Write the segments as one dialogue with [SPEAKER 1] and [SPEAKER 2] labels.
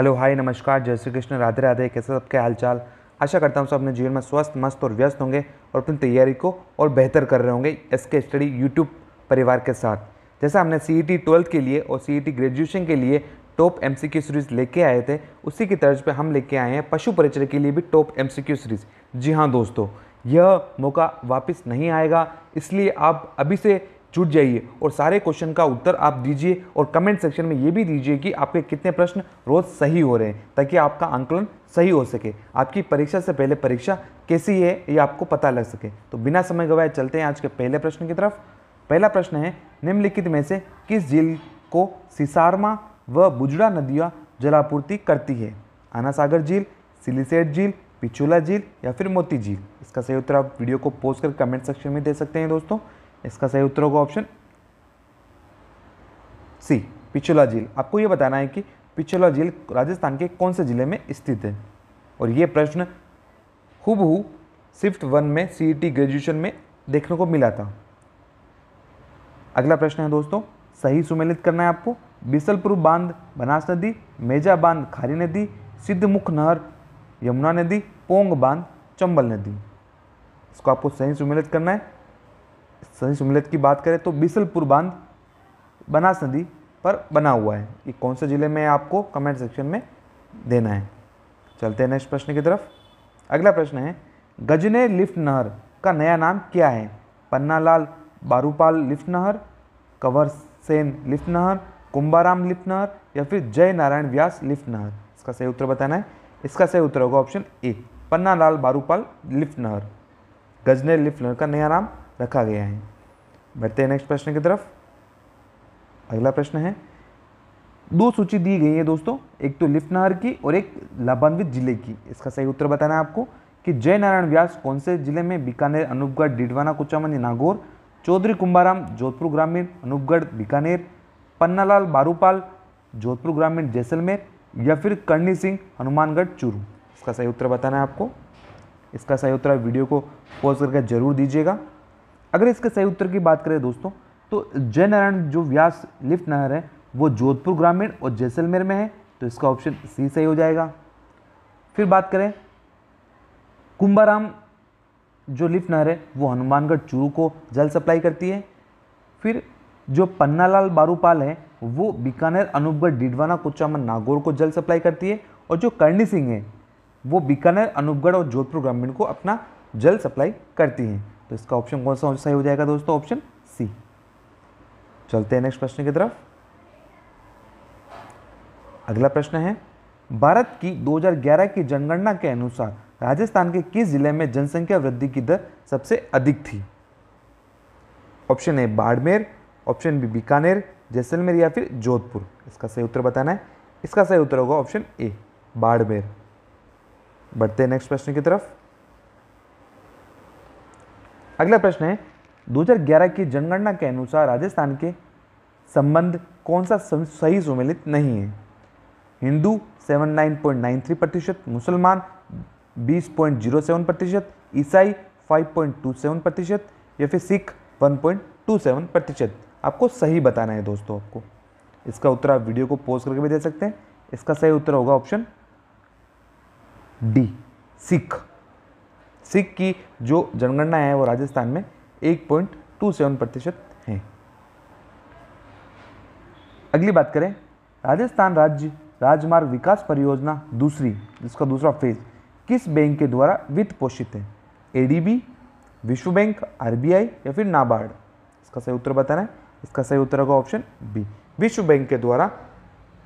[SPEAKER 1] hello hi नमस्कार जय श्री कृष्ण राधे राधे कैसे सबके हालचाल आशा करता हूँ सब अपने जीवन में स्वस्थ मस्त और व्यस्त होंगे और अपनी तैयारी को और बेहतर कर रहे होंगे एस के स्टडी यूट्यूब परिवार के साथ जैसा हमने सी ई टी ट्वेल्थ के लिए और सी ई टी ग्रेजुएशन के लिए top M C Q series लेके आए थे उसी की तर्ज पर हम लेके आए हैं पशु परिचय के लिए भी top M C Q series जी हाँ दोस्तों यह मौका वापस नहीं आएगा इसलिए आप अभी से जुट जाइए और सारे क्वेश्चन का उत्तर आप दीजिए और कमेंट सेक्शन में ये भी दीजिए कि आपके कितने प्रश्न रोज़ सही हो रहे हैं ताकि आपका आंकलन सही हो सके आपकी परीक्षा से पहले परीक्षा कैसी है ये आपको पता लग सके तो बिना समय गवाए चलते हैं आज के पहले प्रश्न की तरफ पहला प्रश्न है निम्नलिखित में से किस झील को सिसारमा व बुजड़ा नदियाँ जलापूर्ति करती है आनासागर झील सिलीसेट झील पिछुला झील या फिर मोती झील इसका सही उत्तर आप वीडियो को पोस्ट कर कमेंट सेक्शन में दे सकते हैं दोस्तों इसका सही उत्तर होगा ऑप्शन सी पिछला झील आपको यह बताना है कि पिछला झील राजस्थान के कौन से ज़िले में स्थित है और यह प्रश्न हुबहू शिफ्ट वन में सीईटी ग्रेजुएशन e में देखने को मिला था अगला प्रश्न है दोस्तों सही सुमेलित करना है आपको बिसलपुर बांध बनास नदी मेजा बांध खारी नदी सिद्धमुख नहर यमुना नदी पोंग बांध चंबल नदी इसको आपको सही सुमेलित करना है सही शुमलियत की बात करें तो बिसलपुर बांध बनास नदी पर बना हुआ है ये कौन से ज़िले में आपको कमेंट सेक्शन में देना है चलते हैं नेक्स्ट प्रश्न की तरफ अगला प्रश्न है गजने लिफ्ट नहर का नया नाम क्या है पन्नालाल बारूपाल लिफ्ट नहर कंवर सेन लिफ्ट नहर कुंभाराम लिफ्ट नहर या फिर जय नारायण व्यास लिफ्ट नहर इसका सही उत्तर बताना है इसका सही उत्तर होगा option A Pannalal Barupal lift नहर गजने लिफ्ट नहर का नया नाम रखा गया है बढ़ते हैं नेक्स्ट प्रश्न की तरफ अगला प्रश्न है दो सूची दी गई है दोस्तों एक तो लिफ्टनहर की और एक लाभान्वित जिले की इसका सही उत्तर बताना है आपको कि जय नारायण व्यास कौन से जिले में बीकानेर अनूपगढ़ डिडवाना कुचामंदी नागौर चौधरी कुंभाराम जोधपुर ग्रामीण अनूपगढ़ बीकानेर पन्नालाल बारूपाल जोधपुर ग्रामीण जैसलमेर या फिर करणी सिंह हनुमानगढ़ चूरू इसका सही उत्तर बताना है आपको इसका सही उत्तर वीडियो को पॉज करके जरूर दीजिएगा अगर इसके सही उत्तर की बात करें दोस्तों तो जय नारायण जो व्यास लिफ्ट नहर है वो जोधपुर ग्रामीण और जैसलमेर में है तो इसका ऑप्शन सी सही हो जाएगा फिर बात करें कुंभाराम जो लिफ्ट नहर है वो हनुमानगढ़ चूरू को जल सप्लाई करती है फिर जो पन्नालाल बारूपाल है वो बीकानेर अनूपगढ़ डिडवाना कुचामन नागौर को जल सप्लाई करती है और जो करणी सिंह है वो बीकानेर अनूपगढ़ और जोधपुर ग्रामीण को अपना जल सप्लाई करती हैं तो इसका ऑप्शन कौन सा सही हो जाएगा दोस्तों ऑप्शन सी चलते हैं नेक्स्ट प्रश्न की तरफ अगला प्रश्न है भारत की 2011 की जनगणना के अनुसार राजस्थान के किस जिले में जनसंख्या वृद्धि की दर सबसे अधिक थी option A Barmer option B Bikaner Jaisalmer या फिर जोधपुर इसका सही उत्तर बताना है इसका सही उत्तर होगा ऑप्शन ए बाड़मेर बढ़ते हैं नेक्स्ट प्रश्न की तरफ अगला प्रश्न है 2011 की जनगणना के अनुसार राजस्थान के संबंध कौन सा सही सुमिलित नहीं है हिंदू 79.93 प्रतिशत मुसलमान 20.07 प्रतिशत ईसाई 5.27 प्रतिशत या फिर सिख 1.27 प्रतिशत आपको सही बताना है दोस्तों आपको इसका उत्तर आप वीडियो को पोस्ट करके भी दे सकते हैं इसका सही उत्तर होगा ऑप्शन डी सिख सिख की जो जनगणना है वो राजस्थान में एक पॉइंट टू सेवन प्रतिशत है अगली बात करें राजस्थान राज्य राजमार्ग विकास परियोजना दूसरी जिसका दूसरा फेज किस बैंक के द्वारा वित्त पोषित है एडीबी विश्व बैंक आरबीआई या फिर नाबार्ड इसका सही उत्तर बताना है इसका सही उत्तर होगा ऑप्शन बी विश्व बैंक के द्वारा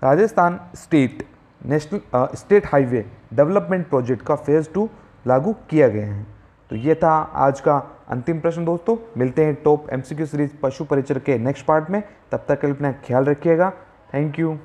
[SPEAKER 1] Rajasthan state national state highway development project का फेज़ टू लागू किया गया है तो ये था आज का अंतिम प्रश्न दोस्तों मिलते हैं टॉप एमसीक्यू सीरीज पशु परिचर के नेक्स्ट पार्ट में तब तक के अपना ख्याल रखिएगा थैंक यू